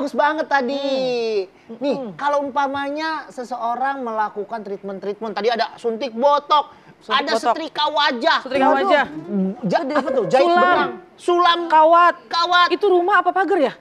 bagus banget tadi. Hmm. Nih, hmm. kalau umpamanya seseorang melakukan treatment-treatment, tadi ada suntik botok, suntik ada botok. setrika wajah. Setrika Aduh. wajah. Jadi apa tuh? Jahit benang Sulam kawat. Kawat. Itu rumah apa pagar ya?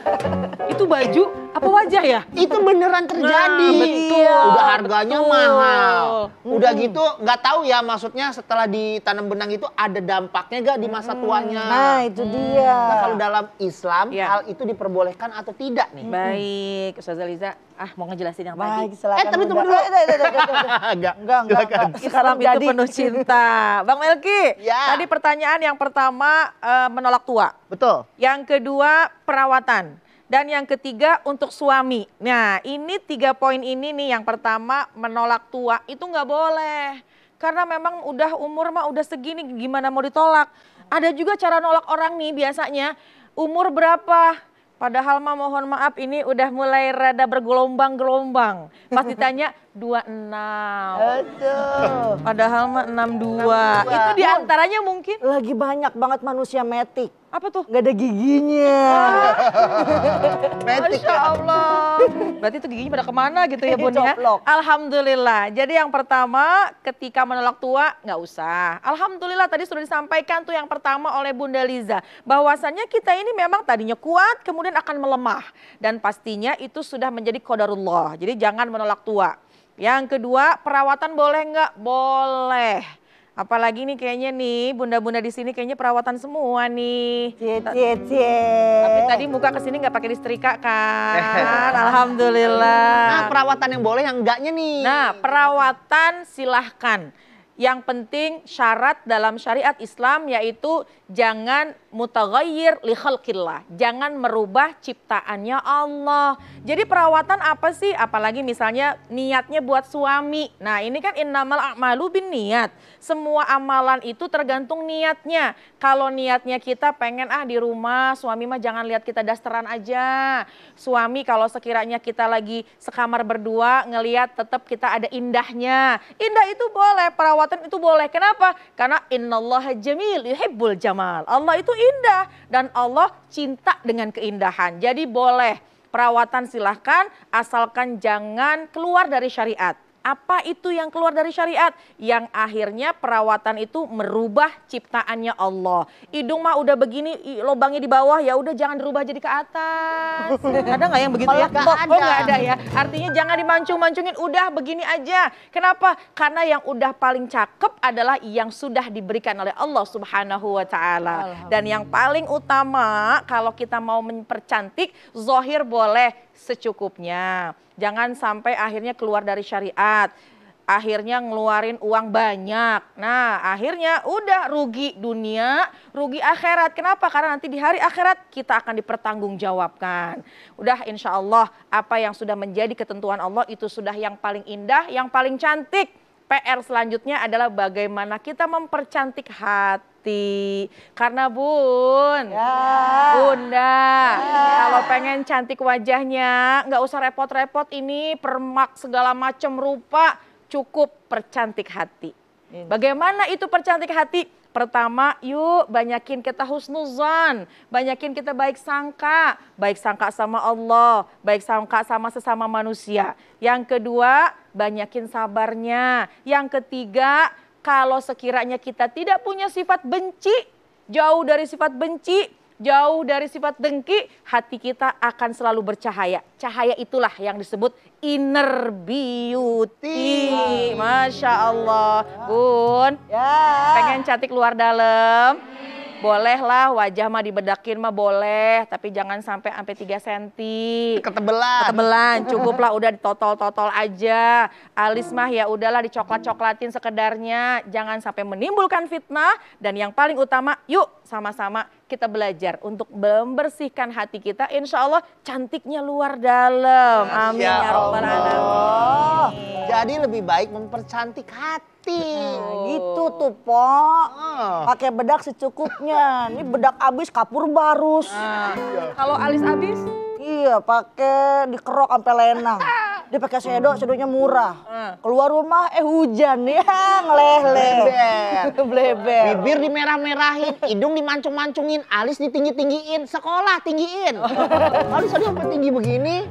itu baju apa wajah ya? Itu beneran terjadi. Nah, betul. Iya, Udah harganya betul. mahal. Hmm. Udah gitu nggak tahu ya maksudnya setelah ditanam benang itu ada dampaknya gak di masa hmm. tuanya. Nah, itu hmm. dia. Nah, kalau dalam Islam ya. hal itu diperbolehkan atau tidak nih? Baik, Ustazah Liza. Ah, mau ngejelasin yang Baik, tadi. Eh, tapi tunggu dulu. Enggak, enggak, enggak. Islam itu penuh cinta. Bang Melki, ya. tadi pertanyaan yang pertama uh, menolak tua. Betul. Yang kedua perawatan. Dan yang ketiga untuk suami. Nah ini tiga poin ini nih yang pertama menolak tua itu nggak boleh. Karena memang udah umur mah udah segini gimana mau ditolak. Ada juga cara nolak orang nih biasanya umur berapa Padahal mah mohon maaf ini udah mulai rada bergelombang-gelombang. Pas ditanya 26. Aduh. Padahal mah 62. 62. Itu diantaranya mungkin. Lagi banyak banget manusia metik. Apa tuh? Gak ada giginya. Ah. metik Masya ya. Allah. Berarti itu giginya pada kemana gitu ya bun ya. Alhamdulillah. Jadi yang pertama ketika menolak tua nggak usah. Alhamdulillah tadi sudah disampaikan tuh yang pertama oleh Bunda Liza. Bahwasannya kita ini memang tadinya kuat kemudian akan melemah. Dan pastinya itu sudah menjadi kodarullah. Jadi jangan menolak tua. Yang kedua, perawatan boleh nggak? Boleh. Apalagi nih kayaknya nih bunda-bunda di sini kayaknya perawatan semua nih. Cie cie cie. Tapi tadi muka ke sini nggak pakai listrika kan? Nah, Alhamdulillah. Nah, perawatan yang boleh yang enggaknya nih. Nah, perawatan silahkan. Yang penting syarat dalam syariat Islam yaitu jangan mutaghayyir li khalqillah. Jangan merubah ciptaannya Allah. Jadi perawatan apa sih? Apalagi misalnya niatnya buat suami. Nah ini kan innamal a'malu bin niat. Semua amalan itu tergantung niatnya. Kalau niatnya kita pengen ah di rumah suami mah jangan lihat kita dasteran aja. Suami kalau sekiranya kita lagi sekamar berdua ngeliat tetap kita ada indahnya. Indah itu boleh, perawatan itu boleh. Kenapa? Karena innallaha jamil yuhibbul jamal. Allah itu indah dan Allah cinta dengan keindahan. Jadi boleh perawatan silahkan asalkan jangan keluar dari syariat. Apa itu yang keluar dari syariat? Yang akhirnya perawatan itu merubah ciptaannya Allah. Hidung mah udah begini, lubangnya di bawah, ya udah jangan dirubah jadi ke atas. Ada nggak yang begitu ya? Oh nggak ada ya. Artinya jangan dimancung-mancungin, udah begini aja. Kenapa? Karena yang udah paling cakep adalah yang sudah diberikan oleh Allah Subhanahu Wa Taala. Dan yang paling utama kalau kita mau mempercantik, zohir boleh, secukupnya. Jangan sampai akhirnya keluar dari syariat. Akhirnya ngeluarin uang banyak. Nah, akhirnya udah rugi dunia, rugi akhirat. Kenapa? Karena nanti di hari akhirat kita akan dipertanggungjawabkan. Udah insya Allah apa yang sudah menjadi ketentuan Allah itu sudah yang paling indah, yang paling cantik. PR selanjutnya adalah bagaimana kita mempercantik hati karena Bun, yeah. Bunda, yeah. kalau pengen cantik wajahnya, nggak usah repot-repot ini permak segala macam rupa, cukup percantik hati. Ini. Bagaimana itu percantik hati? Pertama, yuk banyakin kita husnuzon, banyakin kita baik sangka, baik sangka sama Allah, baik sangka sama sesama manusia. Yang kedua, banyakin sabarnya. Yang ketiga, kalau sekiranya kita tidak punya sifat benci, jauh dari sifat benci, jauh dari sifat dengki, hati kita akan selalu bercahaya. Cahaya itulah yang disebut inner beauty. Iya. Masya Allah. Bun, ya. pengen cantik luar dalam? bolehlah wajah mah dibedakin mah boleh tapi jangan sampai sampai 3 cm ketebelan ketebelan cukuplah udah ditotol-totol aja alis mah ya udahlah dicoklat-coklatin sekedarnya jangan sampai menimbulkan fitnah dan yang paling utama yuk sama-sama kita belajar untuk membersihkan hati kita insya Allah cantiknya luar dalam amin ya, robbal alamin jadi lebih baik mempercantik hati oh. gitu tuh po Ah. Pakai bedak secukupnya. Ini bedak abis kapur barus. Ah. kalau alis abis? Iya, pakai dikerok sampai lenang. dia pakai sedo, hmm. sedonya murah. Hmm. Keluar rumah eh hujan ya ngeleleh. Bleber. Bibir dimerah-merahin, hidung dimancung-mancungin, alis ditinggi-tinggiin, sekolah tinggiin. Oh. Alis tadi sampai tinggi begini.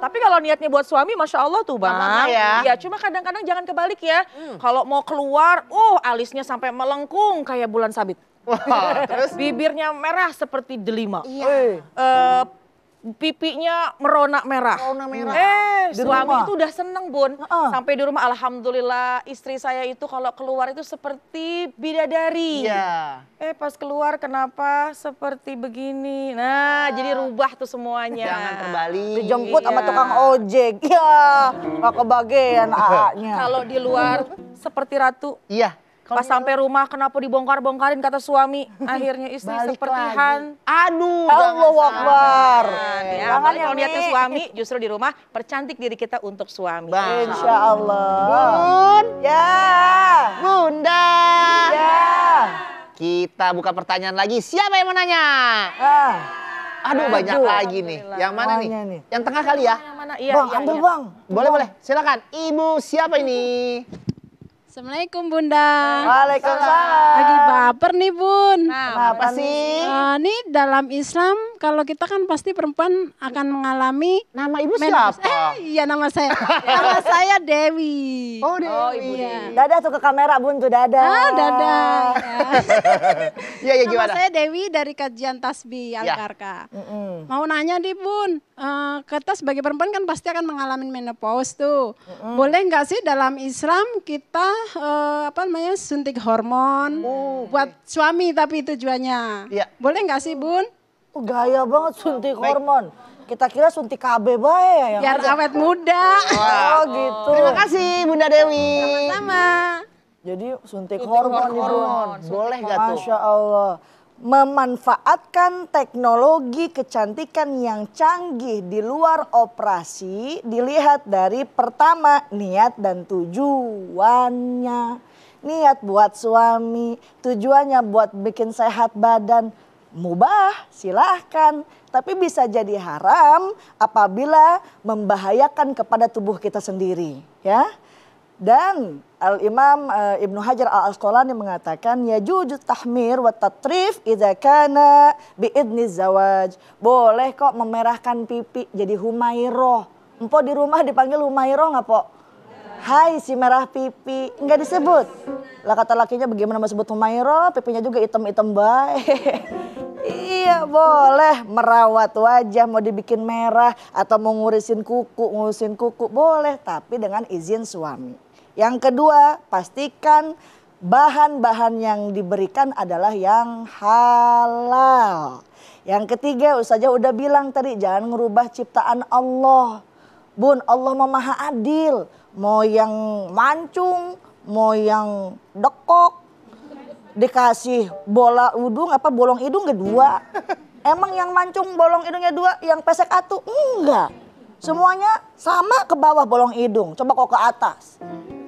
Tapi kalau niatnya buat suami Masya Allah tuh Bang. Nah, ya. ya cuma kadang-kadang jangan kebalik ya. Hmm. Kalau mau keluar, uh alisnya sampai melengkung kayak bulan sabit. Wah, terus bibirnya merah seperti delima. Iya. Uh, pipinya merona merah. Merona merah. Eh, di suami rumah. itu udah seneng bun. Uh-uh. Sampai di rumah, alhamdulillah istri saya itu kalau keluar itu seperti bidadari. Iya. Eh pas keluar kenapa seperti begini? Nah, uh. jadi rubah tuh semuanya. Jangan terbalik. Dijemput iya. sama tukang ojek. Iya, nggak kebagian AA-nya. Kalau di luar seperti ratu. Iya. Pas sampai rumah kenapa dibongkar-bongkarin kata suami. Akhirnya istri seperti Han. Aduh, Allah Akbar. Ya, jangan niatnya suami justru di rumah percantik diri kita untuk suami. Bang. Insya Allah. Bun. Ya. Bunda. Ya. Kita buka pertanyaan lagi. Siapa yang mau nanya? Ah. Aduh, Aduh banyak lagi nih. Yang mana nih? Yang tengah kali ya? Mana, mana. Iya, bang, iya, ambil iya. bang. Boleh, boleh. Silakan. Ibu siapa ini? Assalamualaikum Bunda. Waalaikumsalam. Lagi baper nih Bun. Nah, apa sih? Uh, nih dalam Islam kalau kita kan pasti perempuan akan mengalami nama ibu siapa? Eh, iya nama saya. nama saya Dewi. Oh, Dewi. Oh, ibu ah, iya. Dada tuh ke kamera, Bun, tuh dada. Ah, dada. Iya, ya, gimana? Nama saya Dewi dari kajian tasbih iya. Alkarka. Ya. Mm -mm. Mau nanya nih, Bun. Uh, kita sebagai perempuan kan pasti akan mengalami menopause tuh. Mm -mm. Boleh nggak sih dalam Islam kita uh, apa namanya? suntik hormon oh, buat suami tapi tujuannya. Iya. Boleh nggak sih, Bun? Oh, gaya banget suntik oh, hormon. Kita kira suntik KB bae ya. Biar aja. awet muda. Oh, gitu. Terima kasih Bunda Dewi. Sama-sama. Jadi suntik, suntik hormon, hormon. hormon. Boleh gak tuh? Masya Allah memanfaatkan teknologi kecantikan yang canggih di luar operasi dilihat dari pertama niat dan tujuannya. Niat buat suami, tujuannya buat bikin sehat badan, mubah silahkan. Tapi bisa jadi haram apabila membahayakan kepada tubuh kita sendiri. ya. Dan Al Imam uh, Ibnu Hajar Al Asqalani mengatakan ya jujut tahmir wa tatrif idza kana bi idni zawaj. Boleh kok memerahkan pipi jadi humairoh. Empo di rumah dipanggil humairoh nggak, Pok? Hai si merah pipi, nggak disebut. Lah kata lakinya bagaimana mau sebut Humaira, pipinya juga item-item baik. iya boleh, merawat wajah mau dibikin merah atau mau ngurusin kuku, ngurusin kuku boleh. Tapi dengan izin suami. Yang kedua, pastikan bahan-bahan yang diberikan adalah yang halal. Yang ketiga, Ustazah udah bilang tadi jangan ngerubah ciptaan Allah. Bun, Allah mau maha adil. Mau yang mancung, mau yang dekok, dikasih bola udung apa bolong hidung kedua. Ya Emang yang mancung bolong hidungnya dua, yang pesek atu enggak. Semuanya sama ke bawah bolong hidung. Coba kok ke atas.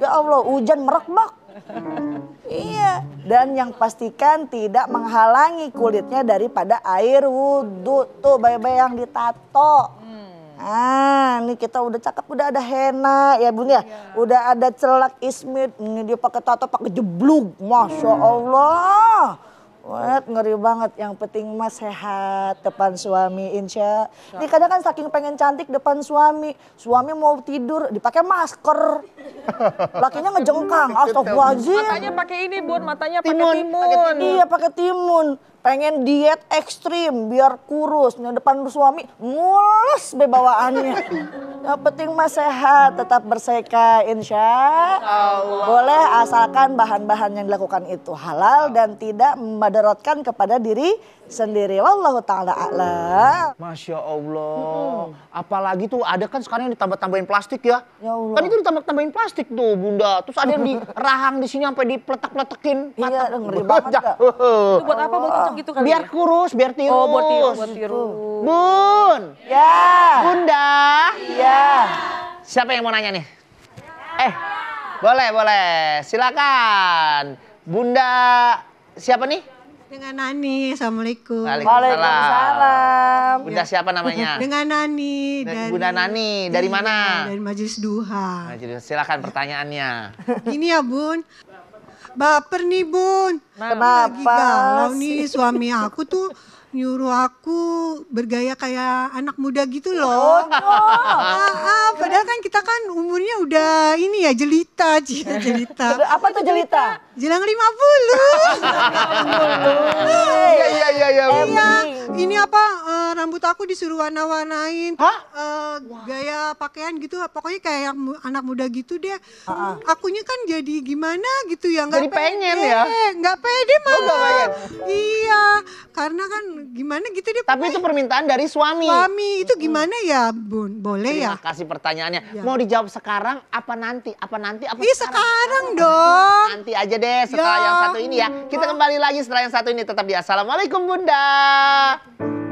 Ya Allah, hujan merekbak. Iya, dan yang pastikan tidak menghalangi kulitnya daripada air wudhu. Tuh, bayi-bayi yang ditato. Ah, nih kita udah cakep, udah ada henna ya bun ya. Iya. Udah ada celak ismit, ini dia pakai tato pakai jeblug. Masya hmm. Allah. Wah, ngeri banget. Yang penting mas sehat depan suami, insya. Ini kadang kan saking pengen cantik depan suami. Suami mau tidur, dipakai masker. Lakinya ngejengkang, astagfirullahaladzim. Matanya pakai ini bun, matanya pakai timun. Iya, pakai timun pengen diet ekstrim biar kurus. Nah depan suami mulus bebawaannya. Yang penting mah sehat, tetap berseka insya Allah. Boleh asalkan bahan-bahan yang dilakukan itu halal dan tidak memadaratkan kepada diri sendiri. Wallahu ta'ala a'la. Masya Allah. Apalagi tuh ada kan sekarang yang ditambah-tambahin plastik ya. ya Allah. Kan itu ditambah-tambahin plastik tuh bunda. Terus ada yang dirahang di sini sampai dipletak-pletakin Iya ngeri banget. Itu buat apa? Buat gitu kan Biar ya? kurus, biar tirus. Oh, buat tirus, Bun. Ya. Bunda. Ya. Siapa yang mau nanya nih? Eh, boleh, boleh. Silakan. Bunda siapa nih? Dengan Nani, Assalamualaikum. Waalaikumsalam. Bunda Bunda siapa namanya? Dengan Nani. Dari, Bunda Nani, dari iya, mana? Dari Majelis Duha. Majelis Silakan pertanyaannya. Ini ya Bun, Baper nih Bun. Kenapa? Lagi nih suami aku tuh nyuruh aku bergaya kayak anak muda gitu loh. Oh, oh. ah, ah, padahal kan kita kan umurnya udah ini ya jelita, cia, jelita. Apa tuh jelita? Jelang 50. Iya iya iya iya. iya ini oh. apa uh, rambut aku disuruh warna-warnain uh, gaya pakaian gitu pokoknya kayak yang mu anak muda gitu deh uh-uh. akunya kan jadi gimana gitu ya nggak pede pengen ya nggak pede oh, malah iya karena kan gimana gitu deh tapi itu permintaan dari suami suami itu gimana ya bun boleh Terima ya kasih pertanyaannya ya. mau dijawab sekarang apa nanti apa nanti apa Ih, sekarang, sekarang dong nanti aja deh setelah ya. yang satu ini ya kita kembali lagi setelah yang satu ini tetap di assalamualaikum bunda Bye.